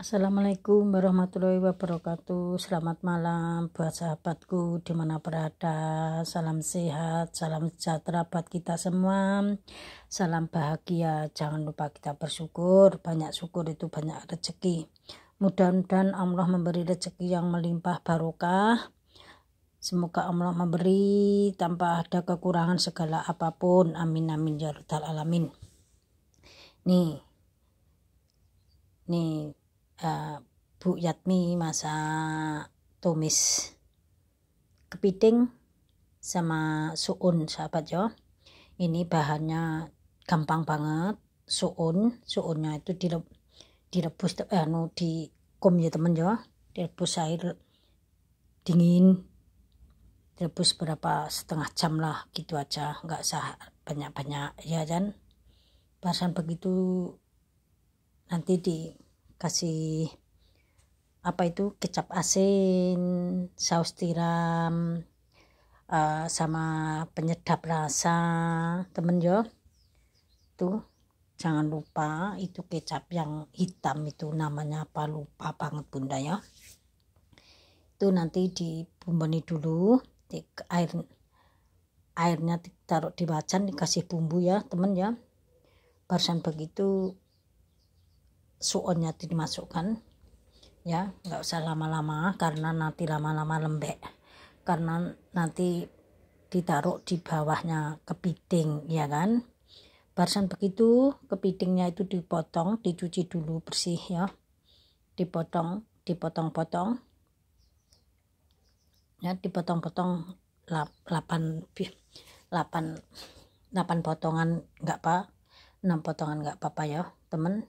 Assalamualaikum warahmatullahi wabarakatuh Selamat malam buat sahabatku dimana berada Salam sehat, salam sejahtera buat kita semua Salam bahagia, jangan lupa kita bersyukur Banyak syukur itu banyak rezeki Mudah-mudahan Allah memberi rezeki yang melimpah barokah Semoga Allah memberi tanpa ada kekurangan segala apapun Amin amin ya rabbal alamin Nih Nih uh, Bu Yatmi masa tumis kepiting sama suun sahabat ya ini bahannya gampang banget suun suunnya itu direb, direbus eh, no, anu, di kum ya temen ya direbus air dingin direbus berapa setengah jam lah gitu aja nggak sah banyak-banyak ya kan Pasan begitu nanti di kasih apa itu kecap asin saus tiram uh, sama penyedap rasa temen yo tuh jangan lupa itu kecap yang hitam itu namanya apa lupa banget bunda ya itu nanti dibumbani dulu di air airnya ditaruh di wajan dikasih bumbu ya temen ya barusan begitu suonnya dimasukkan ya nggak usah lama-lama karena nanti lama-lama lembek karena nanti ditaruh di bawahnya kepiting ya kan barusan begitu kepitingnya itu dipotong dicuci dulu bersih ya dipotong dipotong-potong ya dipotong-potong 8 8 8 potongan enggak apa 6 potongan enggak apa-apa ya temen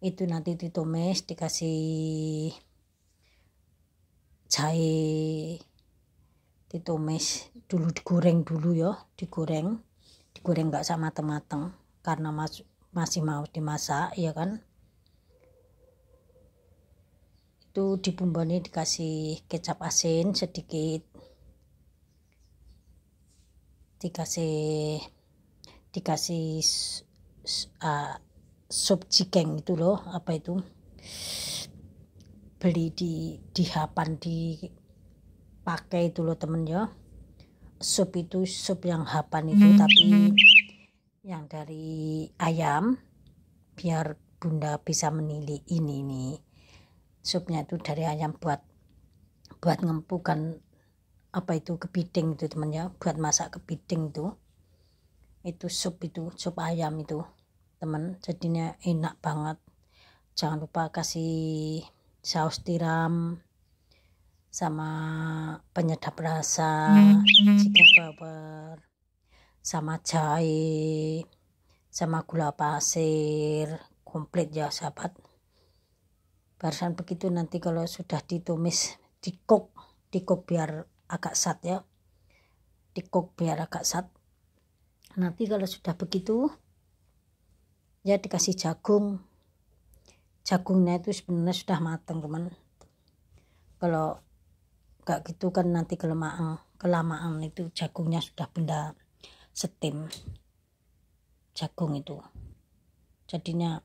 itu nanti ditumis dikasih jahe ditumis dulu digoreng dulu ya digoreng digoreng nggak sama temateng karena mas masih mau dimasak ya kan itu di ini dikasih kecap asin sedikit dikasih dikasih uh, sop cikeng itu loh apa itu beli di di dihapan dipakai itu loh temen ya sup itu sup yang hapan itu hmm, tapi hmm. yang dari ayam biar bunda bisa menilai ini nih supnya itu dari ayam buat buat ngempukan apa itu kepiting itu temen ya buat masak kepiting itu itu sup itu sup ayam itu teman jadinya enak banget jangan lupa kasih saus tiram sama penyedap rasa jika hmm. baper sama jahe sama gula pasir komplit ya sahabat barusan begitu nanti kalau sudah ditumis dikok dikok biar agak sat ya dikok biar agak sat nanti kalau sudah begitu ya dikasih jagung jagungnya itu sebenarnya sudah matang teman kalau gak gitu kan nanti kelamaan kelamaan itu jagungnya sudah benda setim jagung itu jadinya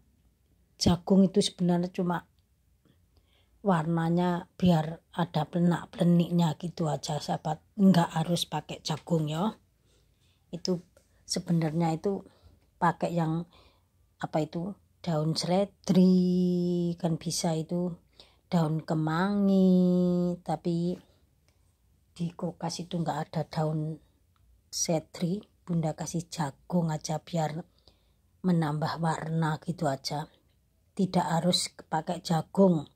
jagung itu sebenarnya cuma warnanya biar ada pelenak peniknya gitu aja sahabat nggak harus pakai jagung ya itu sebenarnya itu pakai yang apa itu daun seledri kan bisa itu daun kemangi tapi di kulkas itu nggak ada daun seledri bunda kasih jagung aja biar menambah warna gitu aja tidak harus pakai jagung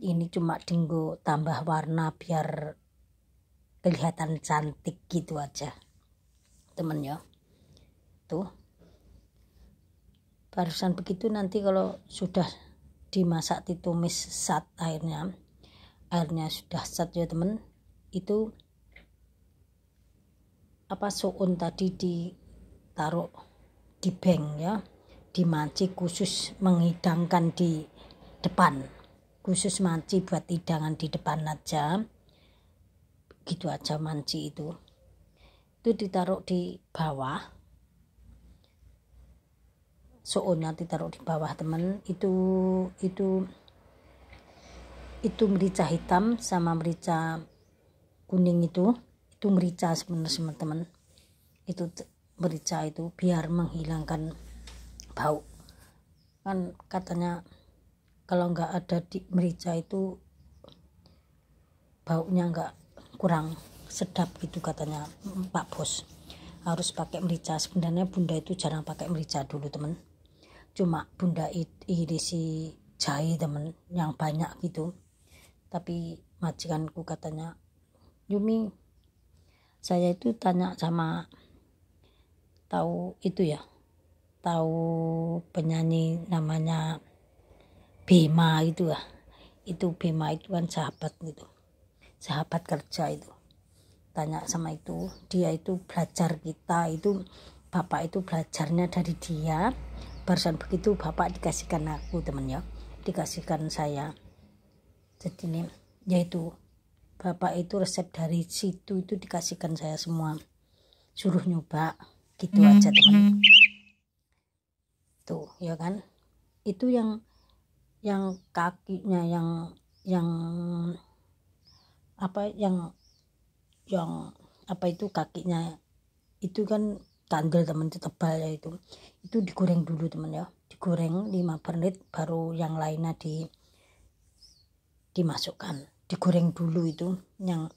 ini cuma dinggo tambah warna biar kelihatan cantik gitu aja temen ya tuh barusan begitu nanti kalau sudah dimasak ditumis sat airnya airnya sudah sat ya temen itu apa suun tadi ditaruh di bank ya di manci khusus menghidangkan di depan khusus manci buat hidangan di depan aja gitu aja manci itu itu ditaruh di bawah nanti ditaruh di bawah temen itu itu itu merica hitam sama merica kuning itu itu merica sebenarnya teman-teman itu merica itu biar menghilangkan bau kan katanya kalau nggak ada di merica itu baunya nggak kurang sedap gitu katanya Pak Bos harus pakai merica sebenarnya bunda itu jarang pakai merica dulu temen cuma Bunda Irisi jahe temen yang banyak gitu tapi majikanku katanya Yumi saya itu tanya sama tahu itu ya tahu penyanyi namanya bima itu ya itu bima itu kan sahabat gitu sahabat kerja itu tanya sama itu dia itu belajar kita itu bapak itu belajarnya dari dia barusan begitu bapak dikasihkan aku temen ya dikasihkan saya jadi ini yaitu bapak itu resep dari situ itu dikasihkan saya semua suruh nyoba gitu hmm, aja teman. Hmm. tuh ya kan itu yang yang kakinya yang yang apa yang yang apa itu kakinya itu kan tandel teman itu tebal ya itu itu digoreng dulu teman ya digoreng 5 menit baru yang lainnya di dimasukkan digoreng dulu itu yang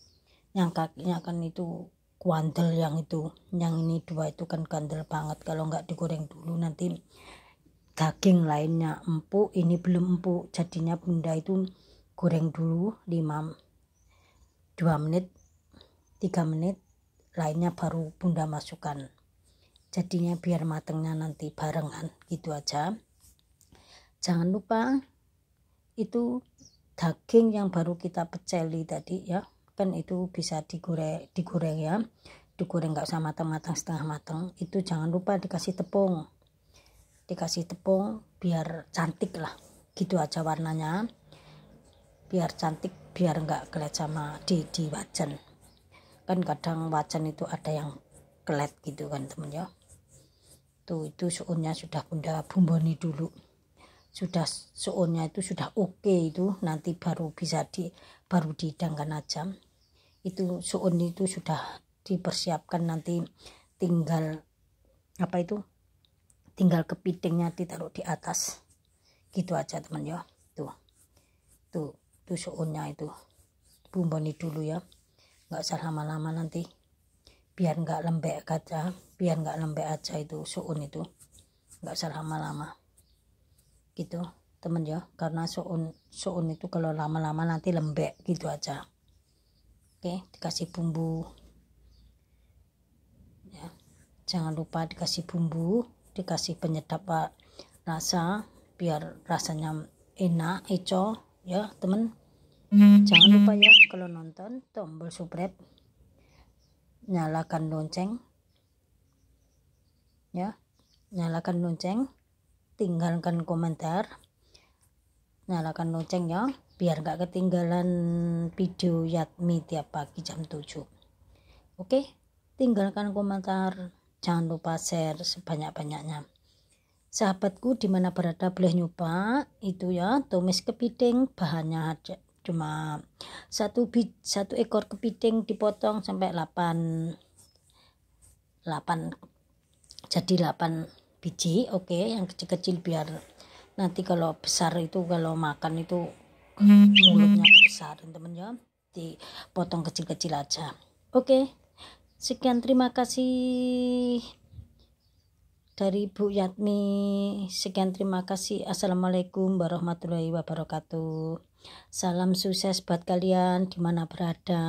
yang kakinya kan itu kuantel yang itu yang ini dua itu kan kandel banget kalau nggak digoreng dulu nanti daging lainnya empuk ini belum empuk jadinya bunda itu goreng dulu 5 2 menit 3 menit lainnya baru bunda masukkan jadinya biar matangnya nanti barengan gitu aja jangan lupa itu daging yang baru kita peceli tadi ya kan itu bisa digoreng digoreng ya digoreng nggak usah matang-matang setengah matang itu jangan lupa dikasih tepung dikasih tepung biar cantik lah gitu aja warnanya biar cantik biar nggak kelihatan sama di di wajan kan kadang wajan itu ada yang kelet gitu kan temen ya tuh itu suunnya sudah bunda bumboni dulu sudah suunnya itu sudah oke okay itu nanti baru bisa di baru didangkan aja itu suun itu sudah dipersiapkan nanti tinggal apa itu tinggal kepitingnya ditaruh di atas gitu aja teman ya tuh tuh tuh suunnya itu bumboni dulu ya nggak usah lama-lama nanti biar nggak lembek kaca biar nggak lembek aja itu suun itu nggak usah lama-lama gitu temen ya karena suun suun itu kalau lama-lama nanti lembek gitu aja oke dikasih bumbu ya jangan lupa dikasih bumbu dikasih penyedap rasa biar rasanya enak eco ya temen jangan lupa ya kalau nonton tombol subscribe nyalakan lonceng ya nyalakan lonceng tinggalkan komentar nyalakan lonceng ya biar gak ketinggalan video Yatmi tiap pagi jam 7 oke tinggalkan komentar jangan lupa share sebanyak-banyaknya sahabatku dimana berada boleh nyoba itu ya tumis kepiting bahannya aja cuma satu bit satu ekor kepiting dipotong sampai 8 8 jadi 8 biji oke okay. yang kecil-kecil biar nanti kalau besar itu kalau makan itu hmm. mulutnya besar teman teman ya dipotong kecil-kecil aja oke okay. sekian terima kasih dari Bu Yatmi sekian terima kasih Assalamualaikum warahmatullahi wabarakatuh salam sukses buat kalian dimana berada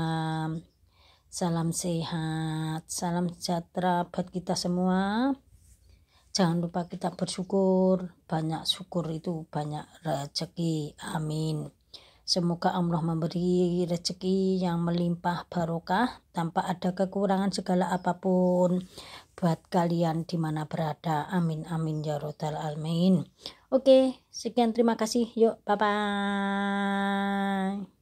Salam sehat, salam sejahtera buat kita semua. Jangan lupa kita bersyukur, banyak syukur itu banyak rezeki. Amin. Semoga Allah memberi rezeki yang melimpah barokah tanpa ada kekurangan segala apapun buat kalian di mana berada. Amin amin ya robbal alamin. Oke, sekian terima kasih. Yuk, bye bye.